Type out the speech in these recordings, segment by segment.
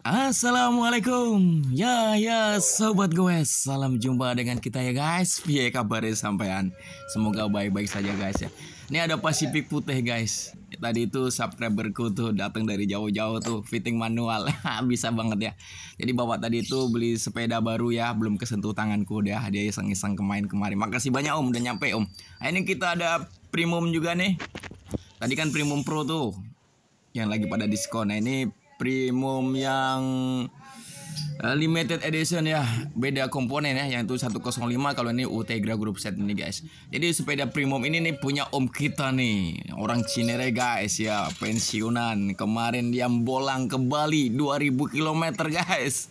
Assalamualaikum Ya ya sobat gue Salam jumpa dengan kita ya guys Piye kabarnya sampean Semoga baik-baik saja guys ya Ini ada Pacific Putih guys Tadi itu subscriberku tuh datang dari jauh-jauh tuh Fitting manual Bisa banget ya Jadi bawa tadi itu beli sepeda baru ya Belum kesentuh tanganku dia Dia iseng-iseng kemarin kemarin Makasih banyak om udah nyampe om nah, Ini kita ada premium juga nih Tadi kan premium pro tuh Yang lagi pada diskon Nah ini premium yang eh, limited edition ya beda komponen ya yang itu 105 kalau ini Utegra Group Set ini guys jadi sepeda premium ini nih punya om kita nih orang Cinere ya, guys ya pensiunan kemarin dia bolang ke Bali 2000 km guys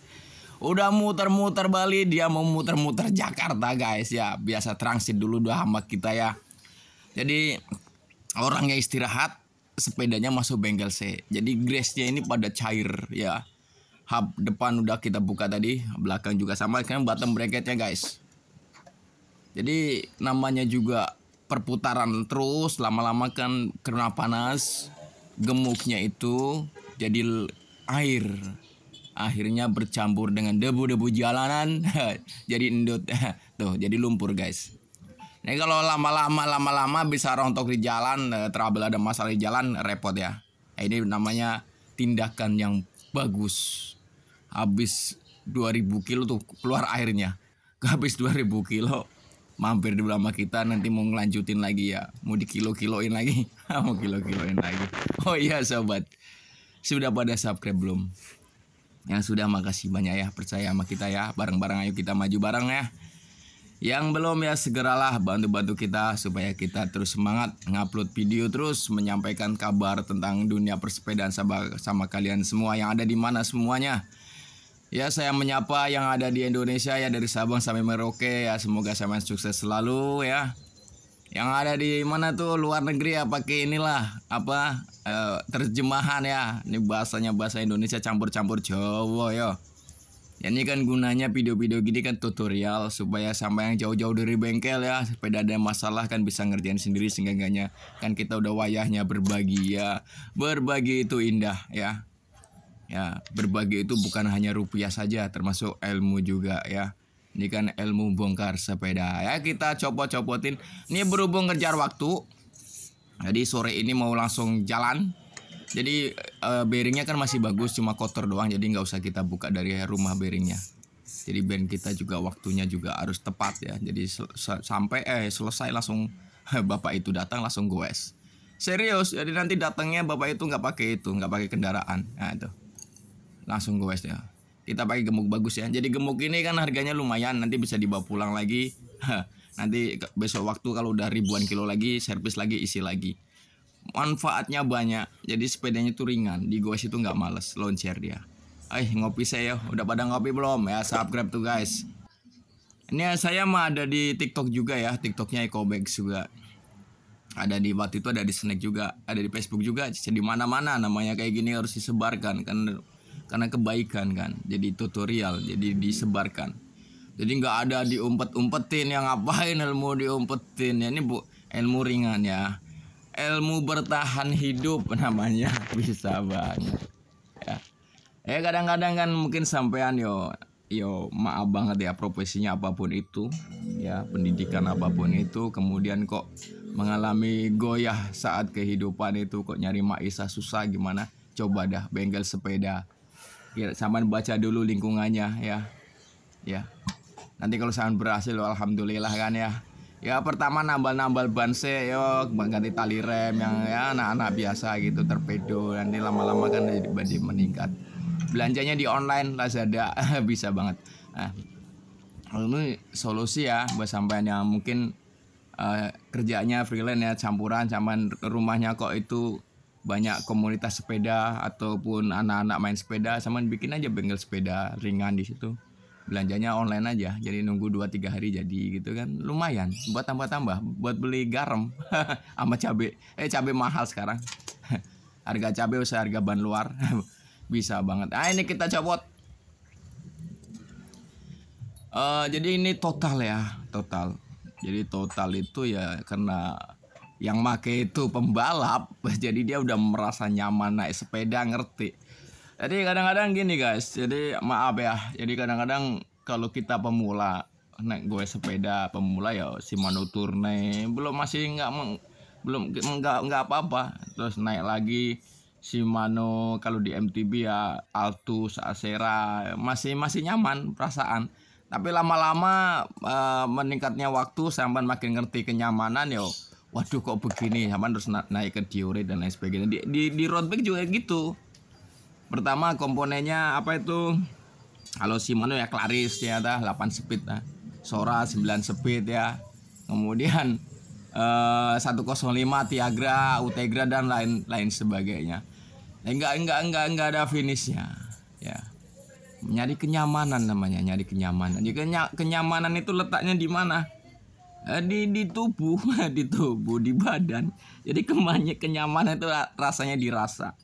udah muter-muter Bali dia mau muter-muter Jakarta guys ya biasa transit dulu udah hamba kita ya jadi orangnya istirahat sepedanya masuk bengkel saya, Jadi grace-nya ini pada cair ya. Hub depan udah kita buka tadi, belakang juga sama kan bottom bracketnya guys. Jadi namanya juga perputaran terus lama-lama kan karena panas gemuknya itu jadi air akhirnya bercampur dengan debu-debu jalanan jadi endut tuh jadi lumpur guys ini kalau lama-lama lama-lama bisa rontok di jalan, eh, trouble ada masalah di jalan repot ya. Eh, ini namanya tindakan yang bagus. Habis 2000 kilo tuh keluar airnya. Habis 2000 kilo mampir di belakang kita nanti mau ngelanjutin lagi ya. Mau dikilo-kiloin lagi. mau kilo-kiloin lagi. Oh iya sobat. Sudah pada subscribe belum? Yang sudah makasih banyak ya percaya sama kita ya. Bareng-bareng ayo kita maju bareng ya. Yang belum ya segeralah bantu-bantu kita supaya kita terus semangat ngupload video terus menyampaikan kabar tentang dunia persepedaan sama, sama kalian semua yang ada di mana semuanya. Ya saya menyapa yang ada di Indonesia ya dari Sabang sampai Merauke ya semoga saya sukses selalu ya. Yang ada di mana tuh luar negeri ya pakai inilah apa eh, terjemahan ya. Ini bahasanya bahasa Indonesia campur-campur Jawa ya. Ya ini kan gunanya video-video gini kan tutorial supaya sampai yang jauh-jauh dari bengkel ya sepeda ada masalah kan bisa ngerjain sendiri sehingga seenggaknya kan kita udah wayahnya berbagi ya berbagi itu indah ya ya berbagi itu bukan hanya rupiah saja termasuk ilmu juga ya ini kan ilmu bongkar sepeda ya kita copot-copotin ini berhubung ngejar waktu jadi sore ini mau langsung jalan jadi uh, bearingnya kan masih bagus, cuma kotor doang, jadi nggak usah kita buka dari rumah bearingnya. Jadi band kita juga waktunya juga harus tepat ya. Jadi sampai eh selesai langsung bapak itu datang langsung goes. Serius, jadi nanti datangnya bapak itu nggak pakai itu, nggak pakai kendaraan. Nah itu langsung goes ya. Kita pakai gemuk bagus ya. Jadi gemuk ini kan harganya lumayan, nanti bisa dibawa pulang lagi. nanti besok waktu kalau udah ribuan kilo lagi, servis lagi, isi lagi manfaatnya banyak jadi sepedanya tuh ringan di sih itu nggak males launcher dia eh ngopi saya udah pada ngopi belum ya subscribe tuh guys ini saya mah ada di TikTok juga ya TikToknya Ecobag juga ada di waktu itu ada di snack juga ada di Facebook juga jadi mana mana namanya kayak gini harus disebarkan karena karena kebaikan kan jadi tutorial jadi disebarkan jadi nggak ada diumpet umpetin yang ngapain ilmu diumpetin ya ini bu ilmu ringan ya ilmu bertahan hidup namanya bisa banget ya eh kadang-kadang kan mungkin sampean yo yo maaf banget ya profesinya apapun itu ya pendidikan apapun itu kemudian kok mengalami goyah saat kehidupan itu kok nyari maisha susah gimana coba dah bengkel sepeda ya saman baca dulu lingkungannya ya ya nanti kalau sampean berhasil alhamdulillah kan ya ya pertama nambal-nambal ban se, yo ganti tali rem yang ya anak-anak biasa gitu terpedo. nanti lama-lama kan jadi, jadi meningkat belanjanya di online Lazada bisa banget nah, ini solusi ya buat sampean yang mungkin uh, eh, kerjanya freelance ya campuran zaman rumahnya kok itu banyak komunitas sepeda ataupun anak-anak main sepeda sama bikin aja bengkel sepeda ringan di situ belanjanya online aja jadi nunggu 2-3 hari jadi gitu kan lumayan buat tambah-tambah buat beli garam sama cabe eh cabe mahal sekarang harga cabe usah harga ban luar bisa banget ah ini kita copot uh, jadi ini total ya total jadi total itu ya karena yang make itu pembalap jadi dia udah merasa nyaman naik sepeda ngerti jadi kadang-kadang gini guys, jadi maaf ya. Jadi kadang-kadang kalau kita pemula naik gue sepeda pemula ya si manutur belum masih nggak belum nggak nggak apa-apa terus naik lagi Shimano kalau di MTB ya Altus Acera masih masih nyaman perasaan tapi lama-lama e, meningkatnya waktu sampai makin ngerti kenyamanan yo waduh kok begini sampai terus naik ke Diore dan lain sebagainya di, di, di road bike juga gitu pertama komponennya apa itu kalau Shimano ya Claris ya dah 8 speed nah. Sora 9 speed ya kemudian eh, 105 Tiagra Utegra dan lain lain sebagainya nah, enggak enggak enggak enggak ada finishnya ya nyari kenyamanan namanya nyari kenyamanan jadi kenya, kenyamanan itu letaknya di mana eh, di di tubuh di tubuh di badan jadi kemanya kenyamanan itu rasanya dirasa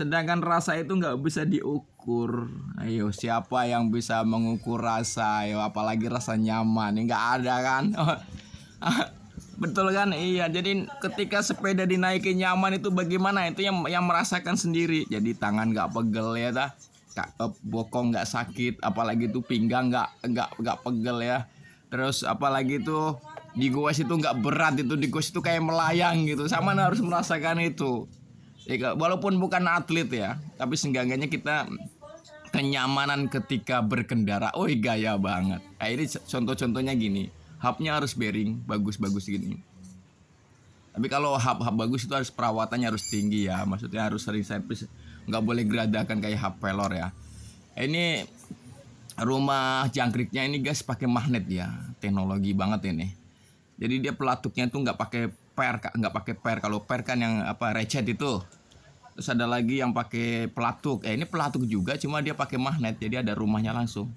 Sedangkan rasa itu nggak bisa diukur. Ayo, siapa yang bisa mengukur rasa? Ayo, apalagi rasa nyaman. Nggak ada kan? Betul kan? Iya. Jadi ketika sepeda dinaiki nyaman itu bagaimana? Itu yang yang merasakan sendiri. Jadi tangan nggak pegel ya dah. Eh, bokong nggak sakit, apalagi itu pinggang nggak nggak nggak pegel ya. Terus apalagi itu di gua itu nggak berat itu di gua itu kayak melayang gitu. Sama harus merasakan itu ya, walaupun bukan atlet ya tapi seenggaknya kita kenyamanan ketika berkendara oh gaya banget nah, ini contoh-contohnya gini hubnya harus bearing bagus-bagus gini tapi kalau hub-hub bagus itu harus perawatannya harus tinggi ya maksudnya harus sering servis nggak boleh geradakan kayak hub velor ya ini rumah jangkriknya ini guys pakai magnet ya teknologi banget ini jadi dia pelatuknya tuh nggak pakai per nggak pakai per kalau per kan yang apa recet itu terus ada lagi yang pakai pelatuk eh ini pelatuk juga cuma dia pakai magnet jadi ada rumahnya langsung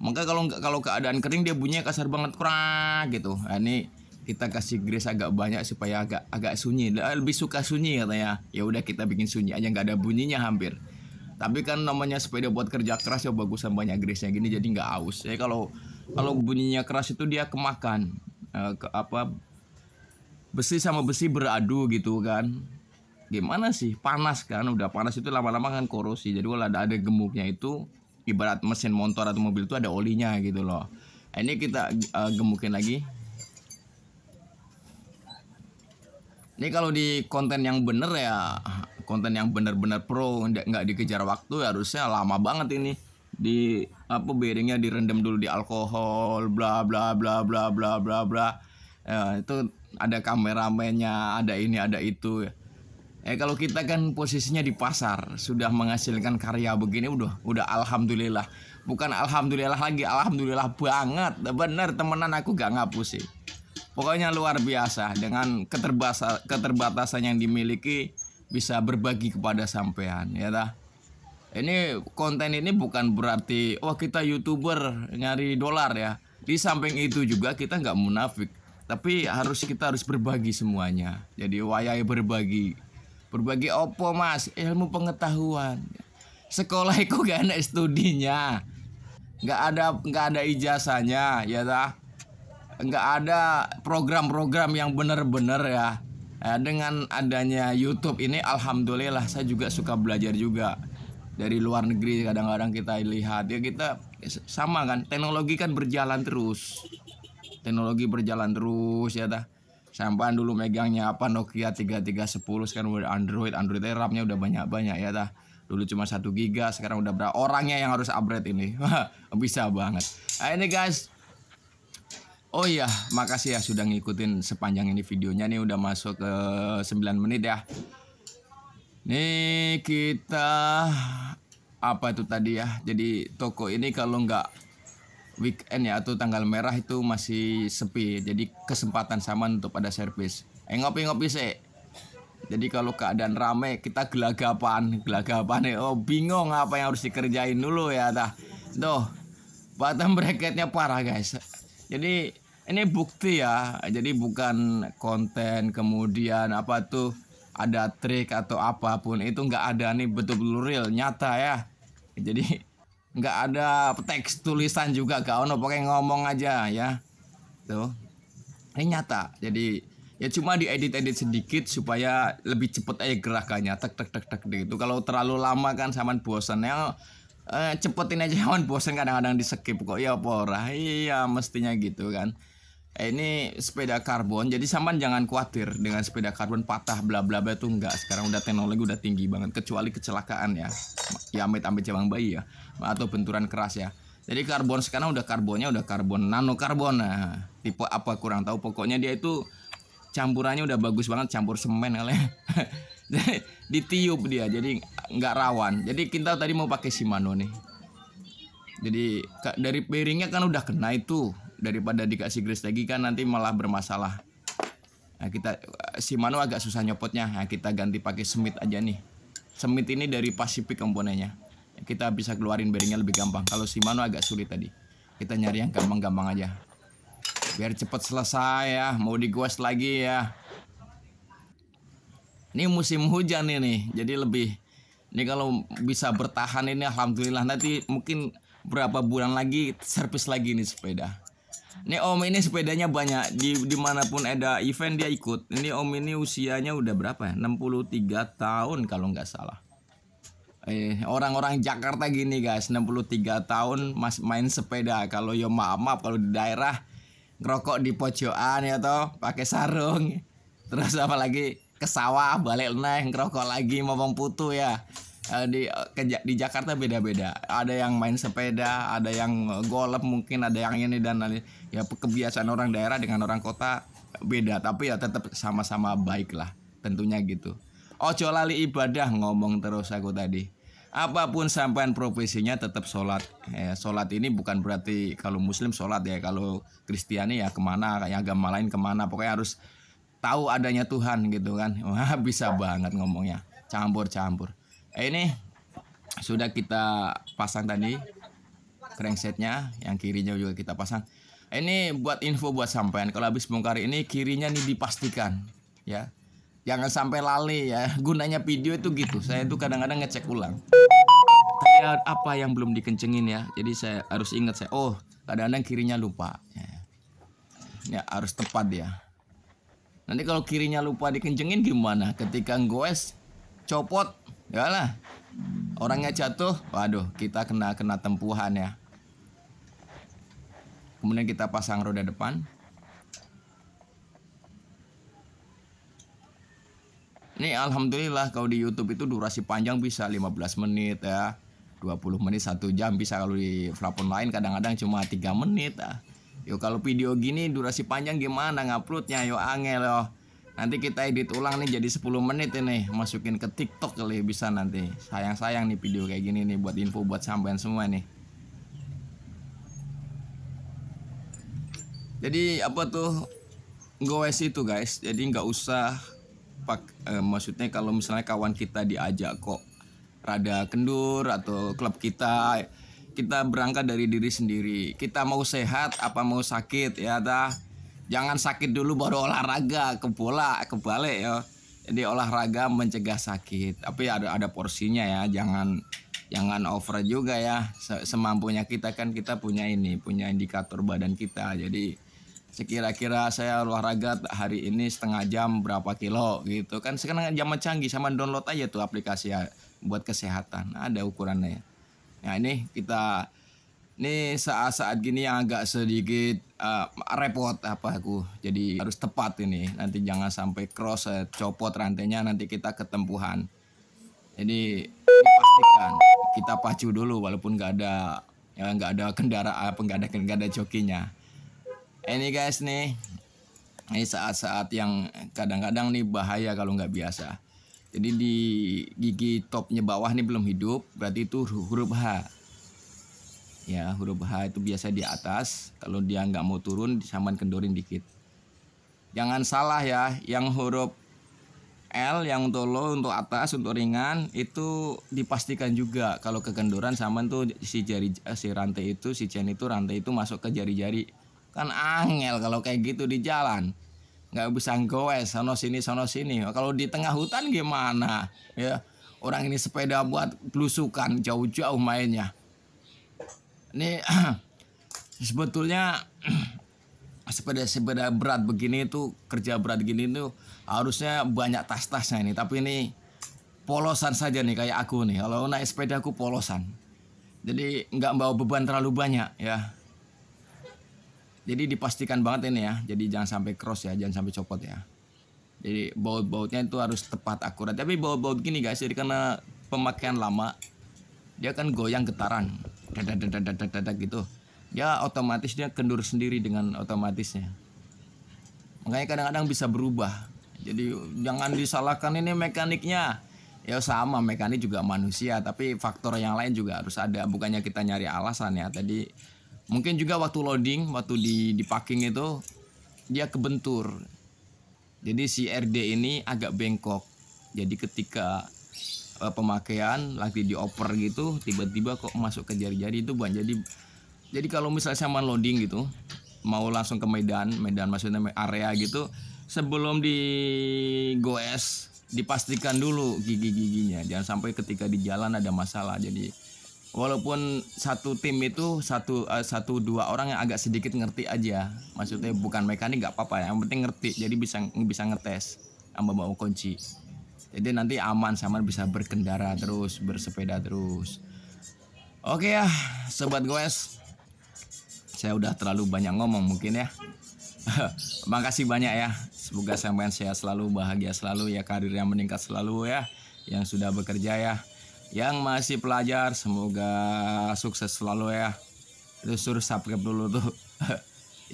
maka kalau nggak kalau keadaan kering dia bunyinya kasar banget kurang gitu nah, ini kita kasih grease agak banyak supaya agak agak sunyi lebih suka sunyi katanya ya udah kita bikin sunyi aja nggak ada bunyinya hampir tapi kan namanya sepeda buat kerja keras ya bagusan banyak grease gini jadi nggak aus ya kalau kalau bunyinya keras itu dia kemakan eh, ke, apa besi sama besi beradu gitu kan gimana sih panas kan udah panas itu lama-lama kan korosi jadi kalau ada ada gemuknya itu ibarat mesin motor atau mobil itu ada olinya gitu loh ini kita uh, gemukin lagi ini kalau di konten yang bener ya konten yang bener-bener pro nggak dikejar waktu ya harusnya lama banget ini di apa bearingnya direndam dulu di alkohol bla bla bla bla bla bla bla ya, itu ada kameramennya ada ini ada itu ya Eh kalau kita kan posisinya di pasar sudah menghasilkan karya begini udah udah alhamdulillah. Bukan alhamdulillah lagi, alhamdulillah banget. Bener temenan aku gak ngapus sih. Pokoknya luar biasa dengan keterbatasan yang dimiliki bisa berbagi kepada sampean ya dah. Ini konten ini bukan berarti wah oh, kita youtuber nyari dolar ya. Di samping itu juga kita nggak munafik, tapi harus kita harus berbagi semuanya. Jadi wayai berbagi berbagi opo mas ilmu pengetahuan Sekolah itu gak ada studinya Gak ada gak ada ijazahnya ya ta Gak ada program-program yang bener-bener ya eh, dengan adanya YouTube ini alhamdulillah saya juga suka belajar juga dari luar negeri kadang-kadang kita lihat ya kita sama kan teknologi kan berjalan terus teknologi berjalan terus ya dah Sampai dulu megangnya apa Nokia 3310 sekarang udah Android Android ram udah banyak-banyak ya dah dulu cuma satu giga sekarang udah berapa orangnya yang harus upgrade ini bisa banget nah, ini guys Oh iya makasih ya sudah ngikutin sepanjang ini videonya nih udah masuk ke 9 menit ya nih kita apa itu tadi ya jadi toko ini kalau nggak weekend ya atau tanggal merah itu masih sepi jadi kesempatan sama untuk pada servis eh ngopi ngopi sih jadi kalau keadaan rame kita gelagapan gelagapan ya oh bingung apa yang harus dikerjain dulu ya dah. tuh batam bracketnya parah guys jadi ini bukti ya jadi bukan konten kemudian apa tuh ada trik atau apapun itu nggak ada nih betul-betul real nyata ya jadi nggak ada teks tulisan juga gak ono pakai ngomong aja ya tuh ini nyata jadi ya cuma diedit-edit sedikit supaya lebih cepet aja gerakannya tek tek tek tek gitu kalau terlalu lama kan saman bosan ya eh, cepetin aja saman bosan kadang-kadang di skip kok ya pora iya mestinya gitu kan Eh, ini sepeda karbon jadi sampan jangan khawatir dengan sepeda karbon patah bla bla bla itu enggak sekarang udah teknologi udah tinggi banget kecuali kecelakaan ya ya amit amit cabang bayi ya atau benturan keras ya jadi karbon sekarang udah karbonnya udah karbon nano karbon nah tipe apa kurang tahu pokoknya dia itu campurannya udah bagus banget campur semen kali. ya. ditiup dia jadi nggak rawan jadi kita tadi mau pakai Shimano nih jadi dari bearingnya kan udah kena itu daripada dikasih grease lagi kan nanti malah bermasalah nah kita si Manu agak susah nyopotnya nah, kita ganti pakai semit aja nih semit ini dari pasifik komponennya kita bisa keluarin bearingnya lebih gampang kalau si Manu agak sulit tadi kita nyari yang gampang-gampang aja biar cepet selesai ya mau digues lagi ya ini musim hujan ini jadi lebih ini kalau bisa bertahan ini alhamdulillah nanti mungkin berapa bulan lagi servis lagi nih sepeda ini Om ini sepedanya banyak di dimanapun ada event dia ikut. Ini Om ini usianya udah berapa ya? 63 tahun kalau nggak salah. Eh orang-orang Jakarta gini guys, 63 tahun mas main sepeda. Kalau yo maaf maaf kalau di daerah ngerokok di pojokan ya toh, pakai sarung. Terus apalagi ke sawah balik naik ngerokok lagi mau putu ya. Eh, di eh, ke, di Jakarta beda-beda. Ada yang main sepeda, ada yang eh, golep mungkin, ada yang ini dan lain. Ya kebiasaan orang daerah dengan orang kota beda, tapi ya tetap sama-sama baik lah tentunya gitu. Ojo lali ibadah ngomong terus aku tadi. Apapun sampean profesinya tetap sholat. Ya, sholat ini bukan berarti kalau Muslim sholat ya, kalau Kristiani ya kemana, kayak agama lain kemana. Pokoknya harus tahu adanya Tuhan gitu kan. Wah bisa banget ngomongnya, campur-campur. Eh, ini sudah kita pasang tadi cranksetnya yang kirinya juga kita pasang eh, ini buat info buat sampean kalau habis bongkar ini kirinya nih dipastikan ya jangan sampai lali ya gunanya video itu gitu saya itu kadang-kadang ngecek ulang kayak apa yang belum dikencengin ya jadi saya harus ingat saya oh kadang-kadang kirinya lupa ya. ya harus tepat ya nanti kalau kirinya lupa dikencengin gimana ketika goes copot Enggak lah. Orangnya jatuh, waduh, kita kena kena tempuhan ya. Kemudian kita pasang roda depan. Ini alhamdulillah kalau di YouTube itu durasi panjang bisa 15 menit ya. 20 menit 1 jam bisa kalau di platform lain kadang-kadang cuma 3 menit. Ya. Yo kalau video gini durasi panjang gimana nguploadnya yo angel yo. Nanti kita edit ulang nih jadi 10 menit ini Masukin ke tiktok kali bisa nanti Sayang-sayang nih video kayak gini nih Buat info buat sampean semua nih Jadi apa tuh Gowes itu guys Jadi nggak usah pak, e, Maksudnya kalau misalnya kawan kita diajak kok Rada kendur atau klub kita Kita berangkat dari diri sendiri Kita mau sehat apa mau sakit ya tah jangan sakit dulu baru olahraga ke bola kebalik ya jadi olahraga mencegah sakit tapi ada ada porsinya ya jangan jangan over juga ya semampunya kita kan kita punya ini punya indikator badan kita jadi sekira-kira saya olahraga hari ini setengah jam berapa kilo gitu kan sekarang kan zaman canggih sama download aja tuh aplikasi ya, buat kesehatan ada ukurannya nah ini kita ini saat-saat gini yang agak sedikit uh, repot apa aku jadi harus tepat ini nanti jangan sampai cross uh, copot rantainya nanti kita ketempuhan jadi dipastikan kita pacu dulu walaupun nggak ada ya nggak ada kendaraan apa eh, nggak ada gak ada jokinya ini guys nih ini saat-saat yang kadang-kadang nih bahaya kalau nggak biasa jadi di gigi topnya bawah nih belum hidup berarti itu huruf H ya huruf H itu biasa di atas kalau dia nggak mau turun disaman kendorin dikit jangan salah ya yang huruf L yang untuk low untuk atas untuk ringan itu dipastikan juga kalau kekendoran sama tuh si jari eh, si rantai itu si chain itu rantai itu masuk ke jari-jari kan angel kalau kayak gitu di jalan nggak bisa ngoes sono sini sono sini kalau di tengah hutan gimana ya orang ini sepeda buat pelusukan jauh-jauh mainnya ini sebetulnya sepeda sepeda berat begini itu kerja berat gini itu harusnya banyak tas-tasnya ini tapi ini polosan saja nih kayak aku nih kalau naik sepeda aku polosan jadi nggak bawa beban terlalu banyak ya jadi dipastikan banget ini ya jadi jangan sampai cross ya jangan sampai copot ya jadi baut-bautnya itu harus tepat akurat tapi baut-baut gini guys jadi karena pemakaian lama dia akan goyang getaran dadak gitu ya otomatis dia kendur sendiri dengan otomatisnya makanya kadang-kadang bisa berubah jadi jangan disalahkan ini mekaniknya ya sama mekanik juga manusia tapi faktor yang lain juga harus ada bukannya kita nyari alasan ya tadi mungkin juga waktu loading waktu di di packing itu dia kebentur jadi si RD ini agak bengkok jadi ketika uh, pemakaian lagi dioper gitu tiba-tiba kok masuk ke jari-jari itu bukan jadi jadi kalau misalnya saya sama loading gitu mau langsung ke medan medan maksudnya area gitu sebelum di goes dipastikan dulu gigi-giginya jangan sampai ketika di jalan ada masalah jadi walaupun satu tim itu satu uh, satu dua orang yang agak sedikit ngerti aja maksudnya bukan mekanik nggak apa-apa yang penting ngerti jadi bisa bisa ngetes sama bawa kunci jadi nanti aman sama bisa berkendara terus bersepeda terus oke ya sobat goes saya udah terlalu banyak ngomong mungkin ya makasih banyak ya semoga sampean saya selalu bahagia selalu ya karir yang meningkat selalu ya yang sudah bekerja ya yang masih pelajar semoga sukses selalu ya terus suruh subscribe dulu tuh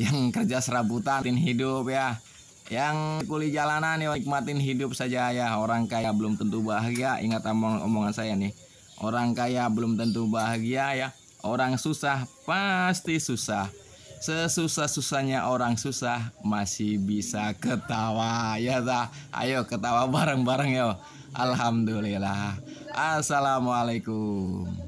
yang kerja serabutan hidup ya yang kuli jalanan ya nikmatin hidup saja ya. Orang kaya belum tentu bahagia. Ingat omong omongan saya nih. Orang kaya belum tentu bahagia ya. Orang susah pasti susah. Sesusah-susahnya orang susah masih bisa ketawa ya ta. Ayo ketawa bareng-bareng yo ya. Alhamdulillah. Assalamualaikum.